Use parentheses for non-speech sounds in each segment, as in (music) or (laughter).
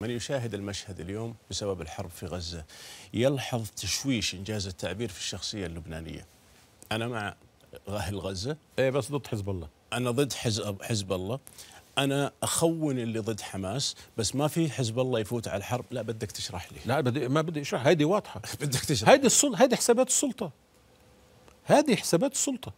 من يشاهد المشهد اليوم بسبب الحرب في غزة يلحظ تشويش إنجاز التعبير في الشخصية اللبنانية أنا مع أهل غزة إيه بس ضد حزب الله أنا ضد حزب حزب الله أنا أخون اللي ضد حماس بس ما في حزب الله يفوت على الحرب لا بدك تشرح لي لا بدي ما بدي أشرح هيدي واضحة (laughs) بدك تشرح هيدي السل... هيدي حسابات السلطة هذه حسابات السلطة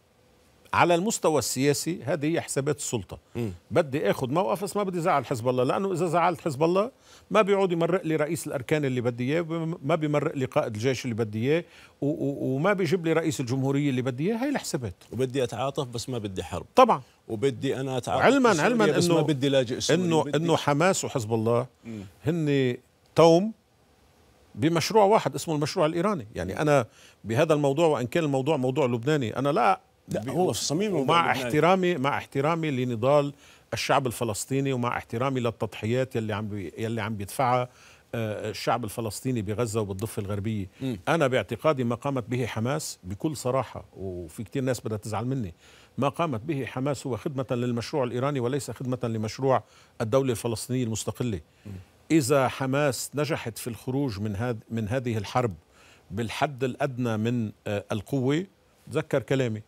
على المستوى السياسي هذه هي حسابات السلطه م. بدي اخذ موقف بس ما بدي زعل حزب الله لانه اذا زعلت حزب الله ما بيعود يمرق لي رئيس الاركان اللي بدي اياه ما بيمرق لي قائد الجيش اللي بدي اياه وما بيجيب لي رئيس الجمهوريه اللي بدي اياه هي الحسابات وبدي اتعاطف بس ما بدي حرب طبعا وبدي انا اتعاطف علما علما بس انه ما بدي لاجئ سوري انه انه حماس وحزب الله م. هن توم بمشروع واحد اسمه المشروع الايراني يعني انا بهذا الموضوع وان كان الموضوع موضوع لبناني انا لا لا هو في صميم مع احترامي مع احترامي لنضال الشعب الفلسطيني ومع احترامي للتضحيات يلي عم بي يلي عم بيدفعها آه، آه، الشعب الفلسطيني بغزة وبالضفة الغربية م. أنا باعتقادي ما قامت به حماس بكل صراحة وفي كتير ناس بدها تزعل مني ما قامت به حماس هو خدمة للمشروع الإيراني وليس خدمة لمشروع الدولة الفلسطينية المستقلة م. إذا حماس نجحت في الخروج من, هذ من هذه الحرب بالحد الأدنى من آه، القوة تذكر كلامي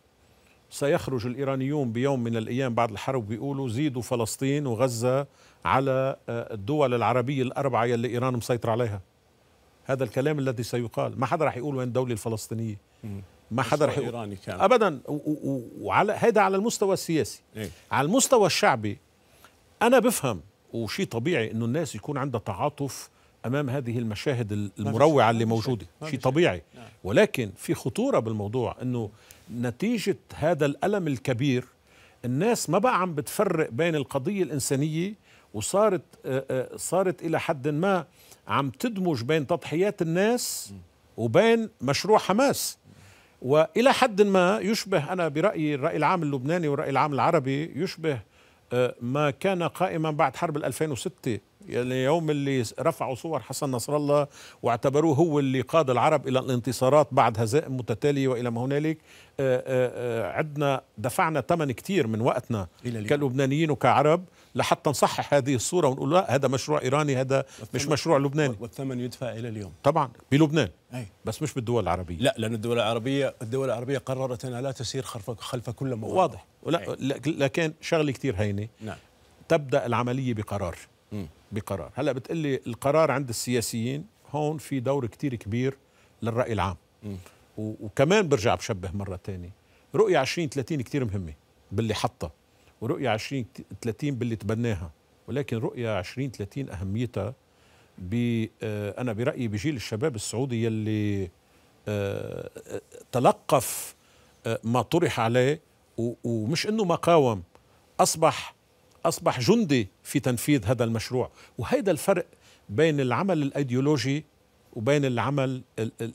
سيخرج الإيرانيون بيوم من الأيام بعد الحرب بيقولوا زيدوا فلسطين وغزة على آه، الدول العربية الأربعة يلي إيران مسيطر عليها هذا الكلام الذي سيقال ما حدا رح يقول وين الدولة الفلسطينية ما حدا رح يقول كان. أبدا وعلى هذا على المستوى السياسي إيه؟ على المستوى الشعبي أنا بفهم وشيء طبيعي أنه الناس يكون عندها تعاطف امام هذه المشاهد المروعه اللي موجوده شيء طبيعي نعم. ولكن في خطوره بالموضوع انه نتيجه هذا الالم الكبير الناس ما بقى عم بتفرق بين القضيه الانسانيه وصارت آه، آه، صارت الى حد ما عم تدمج بين تضحيات الناس وبين مشروع حماس والى حد ما يشبه انا برايي الراي العام اللبناني والراي العام العربي يشبه آه، ما كان قائما بعد حرب 2006 يعني اليوم اللي رفعوا صور حسن نصر الله واعتبروه هو اللي قاد العرب الى الانتصارات بعد هزائم متتاليه والى ما هنالك آه، آه، آه، عدنا دفعنا ثمن كثير من وقتنا كلبنانيين وكعرب لحتى نصحح هذه الصوره ونقول لا هذا مشروع ايراني هذا مش مشروع لبناني والثمن يدفع الى اليوم طبعا بلبنان أي. بس مش بالدول العربيه لا لان الدول العربيه الدول العربيه قررت انها لا تسير خلف خلف كل موضوع واضح لكن شغله كثير هينه نعم. تبدا العمليه بقرار م. بقرار هلا بتقلي القرار عند السياسيين هون في دور كتير كبير للرأي العام م. وكمان برجع بشبه مرة تانية رؤية ثلاثين كتير مهمة باللي حطها ورؤية ثلاثين باللي تبناها ولكن رؤية ثلاثين أهميتها ب آه، أنا برأيي بجيل الشباب السعودي يلي آه، آه، تلقف ما طرح عليه ومش انه ما قاوم اصبح أصبح جندي في تنفيذ هذا المشروع وهذا الفرق بين العمل الأيديولوجي وبين العمل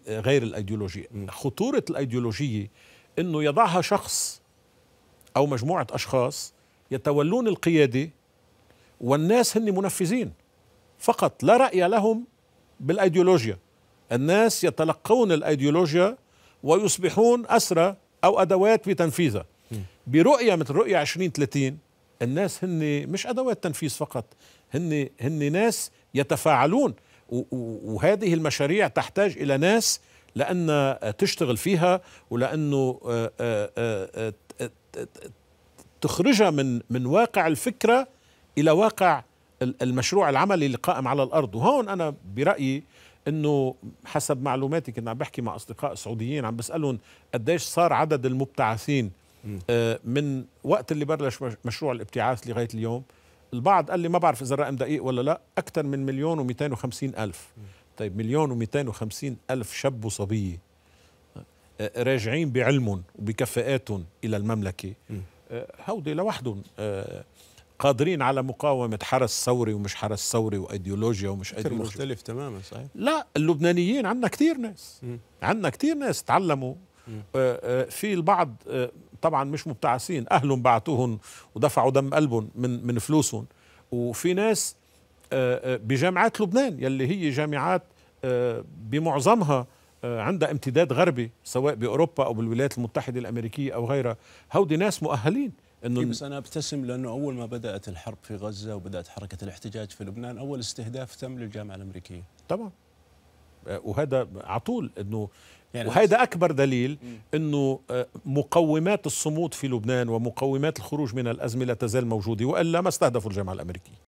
غير الأيديولوجي خطورة الأيديولوجية أنه يضعها شخص أو مجموعة أشخاص يتولون القيادة والناس هن منفذين فقط لا رأي لهم بالأيديولوجيا الناس يتلقون الأيديولوجيا ويصبحون أسرى أو أدوات بتنفيذها برؤية مثل رؤية 2030 الناس هن مش ادوات تنفيذ فقط هن هن ناس يتفاعلون وهذه المشاريع تحتاج الى ناس لان تشتغل فيها ولانه آه، آه، آه، تخرجها من من واقع الفكره الى واقع المشروع العملي اللي قائم على الارض وهون انا برايي انه حسب معلوماتي كنت عم بحكي مع اصدقاء سعوديين عم بسالهم قديش صار عدد المبتعثين آه، من وقت اللي بلش مشروع الابتعاث لغايه اليوم البعض قال لي ما بعرف اذا الرقم دقيق ولا لا اكثر من مليون و250 الف طيب مليون و250 الف شب وصبيه آه، آه، راجعين بعلمهم وبكفاءاتهم الى المملكه هودي لوحدهم قادرين على مقاومة حرس ثوري ومش حرس ثوري وأيديولوجيا ومش أيديولوجيا مختلف تماما صحيح لا اللبنانيين عندنا كثير ناس عندنا كثير ناس تعلموا في البعض طبعا مش مبتعثين اهلهم بعتوهم ودفعوا دم قلبهم من من فلوسهم وفي ناس آه، آه، بجامعات لبنان يلي هي جامعات آه، بمعظمها عندها امتداد غربي سواء باوروبا او بالولايات المتحده الامريكيه او غيرها هودي ناس مؤهلين انه بس انا ابتسم لانه اول ما بدات الحرب في غزه وبدات حركه الاحتجاج في لبنان اول استهداف تم للجامعه الامريكيه طبعا وهذا على طول انه يعني وهذا اكبر دليل انه آه، مقومات الصمود في لبنان ومقومات الخروج من الازمه لا تزال موجوده والا ما استهدفوا الجامعه الامريكيه